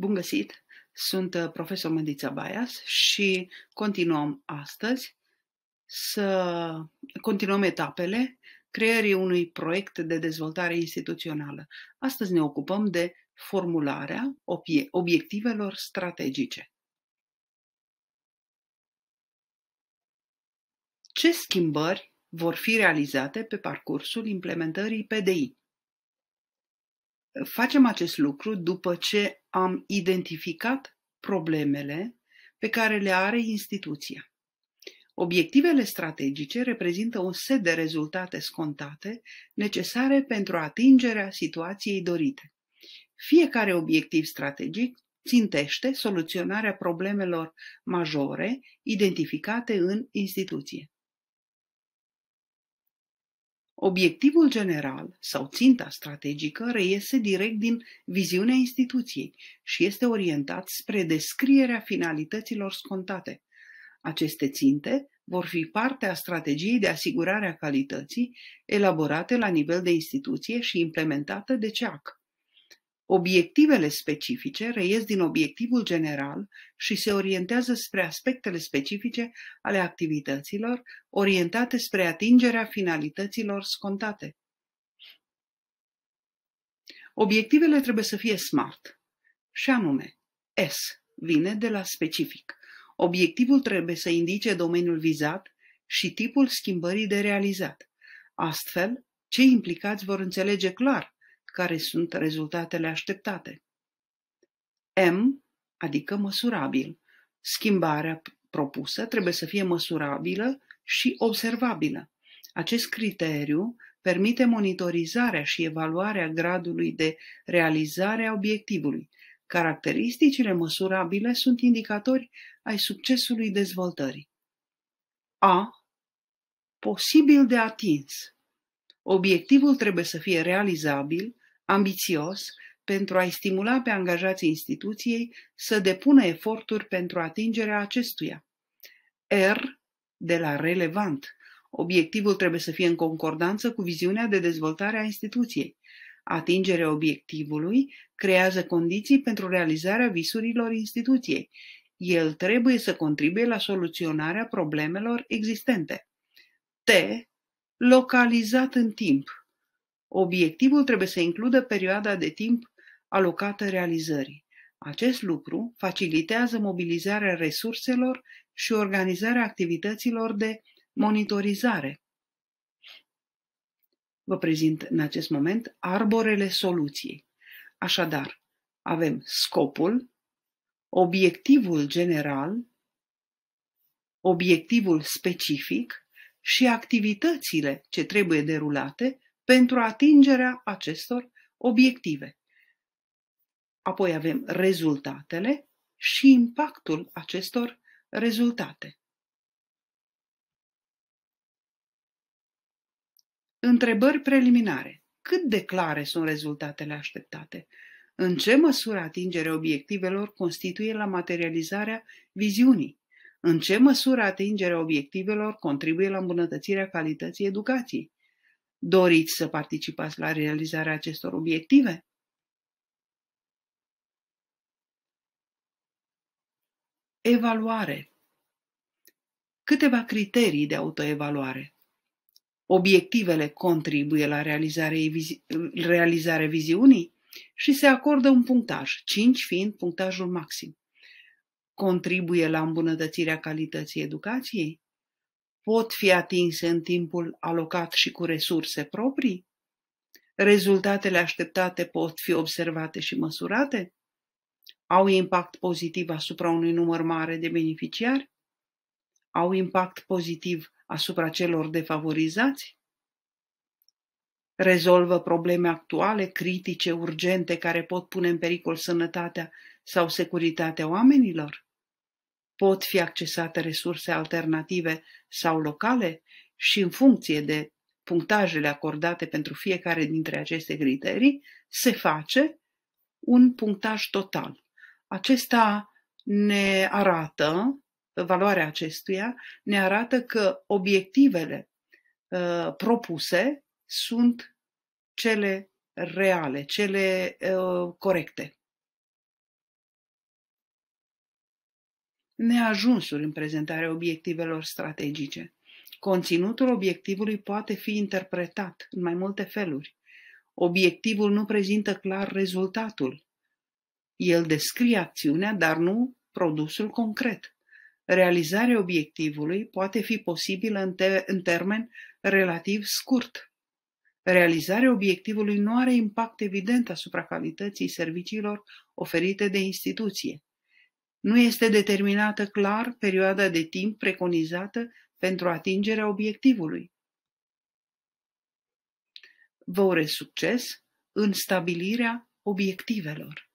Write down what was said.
Bun găsit! Sunt uh, profesor Mădița Baias și continuăm astăzi să continuăm etapele creării unui proiect de dezvoltare instituțională. Astăzi ne ocupăm de formularea obiectivelor strategice. Ce schimbări vor fi realizate pe parcursul implementării PDI? Facem acest lucru după ce am identificat problemele pe care le are instituția. Obiectivele strategice reprezintă un set de rezultate scontate necesare pentru atingerea situației dorite. Fiecare obiectiv strategic țintește soluționarea problemelor majore identificate în instituție. Obiectivul general sau ținta strategică reiese direct din viziunea instituției și este orientat spre descrierea finalităților scontate. Aceste ținte vor fi parte a strategiei de asigurare a calității elaborate la nivel de instituție și implementată de CEAC. Obiectivele specifice reies din obiectivul general și se orientează spre aspectele specifice ale activităților, orientate spre atingerea finalităților scontate. Obiectivele trebuie să fie SMART, și anume S vine de la specific. Obiectivul trebuie să indice domeniul vizat și tipul schimbării de realizat. Astfel, cei implicați vor înțelege clar care sunt rezultatele așteptate. M, adică măsurabil. Schimbarea propusă trebuie să fie măsurabilă și observabilă. Acest criteriu permite monitorizarea și evaluarea gradului de realizare a obiectivului. Caracteristicile măsurabile sunt indicatori ai succesului dezvoltării. A. Posibil de atins. Obiectivul trebuie să fie realizabil, ambițios pentru a-i stimula pe angajații instituției să depună eforturi pentru atingerea acestuia. R de la relevant. Obiectivul trebuie să fie în concordanță cu viziunea de dezvoltare a instituției. Atingerea obiectivului creează condiții pentru realizarea visurilor instituției. El trebuie să contribuie la soluționarea problemelor existente. T. Localizat în timp. Obiectivul trebuie să includă perioada de timp alocată realizării. Acest lucru facilitează mobilizarea resurselor și organizarea activităților de monitorizare. Vă prezint în acest moment arborele soluției. Așadar, avem scopul, obiectivul general, obiectivul specific și activitățile ce trebuie derulate pentru atingerea acestor obiective. Apoi avem rezultatele și impactul acestor rezultate. Întrebări preliminare. Cât de clare sunt rezultatele așteptate? În ce măsură atingerea obiectivelor constituie la materializarea viziunii? În ce măsură atingerea obiectivelor contribuie la îmbunătățirea calității educației? Doriți să participați la realizarea acestor obiective? Evaluare. Câteva criterii de autoevaluare. Obiectivele contribuie la realizarea vizi- realizare viziunii și se acordă un punctaj, 5 fiind punctajul maxim. Contribuie la îmbunătățirea calității educației? pot fi atinse în timpul alocat și cu resurse proprii? Rezultatele așteptate pot fi observate și măsurate? Au impact pozitiv asupra unui număr mare de beneficiari? Au impact pozitiv asupra celor defavorizați? Rezolvă probleme actuale, critice, urgente, care pot pune în pericol sănătatea sau securitatea oamenilor? pot fi accesate resurse alternative sau locale și în funcție de punctajele acordate pentru fiecare dintre aceste criterii, se face un punctaj total. Acesta ne arată, valoarea acestuia, ne arată că obiectivele uh, propuse sunt cele reale, cele uh, corecte. neajunsuri în prezentarea obiectivelor strategice. Conținutul obiectivului poate fi interpretat în mai multe feluri. Obiectivul nu prezintă clar rezultatul. El descrie acțiunea, dar nu produsul concret. Realizarea obiectivului poate fi posibilă în, te- în termen relativ scurt. Realizarea obiectivului nu are impact evident asupra calității serviciilor oferite de instituție. Nu este determinată clar perioada de timp preconizată pentru atingerea obiectivului. Vă urez succes în stabilirea obiectivelor.